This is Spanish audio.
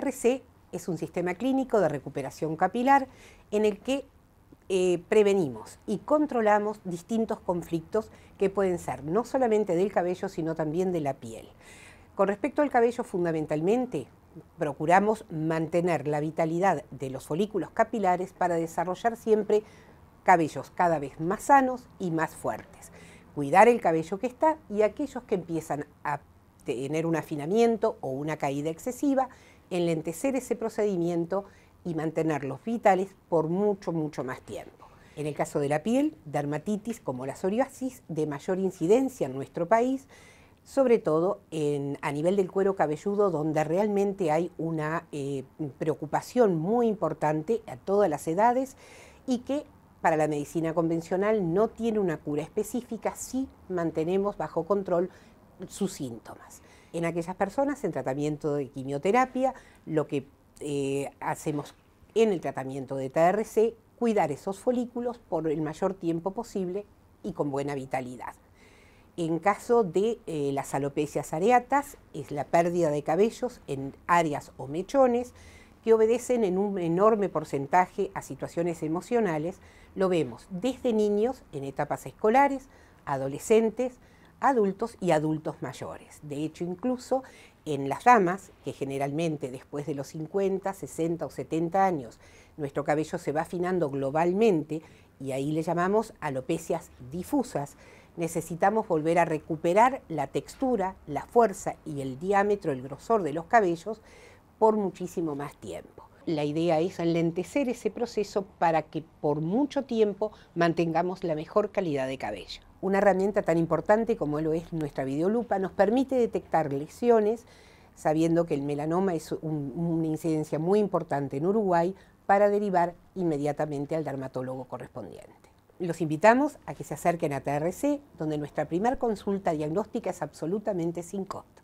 TRC es un sistema clínico de recuperación capilar en el que eh, prevenimos y controlamos distintos conflictos que pueden ser no solamente del cabello, sino también de la piel. Con respecto al cabello, fundamentalmente procuramos mantener la vitalidad de los folículos capilares para desarrollar siempre cabellos cada vez más sanos y más fuertes. Cuidar el cabello que está y aquellos que empiezan a tener un afinamiento o una caída excesiva, enlentecer ese procedimiento y mantenerlos vitales por mucho, mucho más tiempo. En el caso de la piel, dermatitis como la psoriasis de mayor incidencia en nuestro país, sobre todo a nivel del cuero cabelludo, donde realmente hay una eh, preocupación muy importante a todas las edades y que para la medicina convencional no tiene una cura específica si mantenemos bajo control sus síntomas en aquellas personas en tratamiento de quimioterapia, lo que eh, hacemos en el tratamiento de TRC, cuidar esos folículos por el mayor tiempo posible y con buena vitalidad. En caso de eh, las alopecias areatas, es la pérdida de cabellos en áreas o mechones que obedecen en un enorme porcentaje a situaciones emocionales. Lo vemos desde niños en etapas escolares, adolescentes, adultos y adultos mayores. De hecho, incluso en las ramas, que generalmente después de los 50, 60 o 70 años, nuestro cabello se va afinando globalmente y ahí le llamamos alopecias difusas, necesitamos volver a recuperar la textura, la fuerza y el diámetro, el grosor de los cabellos por muchísimo más tiempo la idea es alentecer ese proceso para que por mucho tiempo mantengamos la mejor calidad de cabello. Una herramienta tan importante como lo es nuestra videolupa nos permite detectar lesiones, sabiendo que el melanoma es una incidencia muy importante en Uruguay, para derivar inmediatamente al dermatólogo correspondiente. Los invitamos a que se acerquen a TRC, donde nuestra primera consulta diagnóstica es absolutamente sin costo.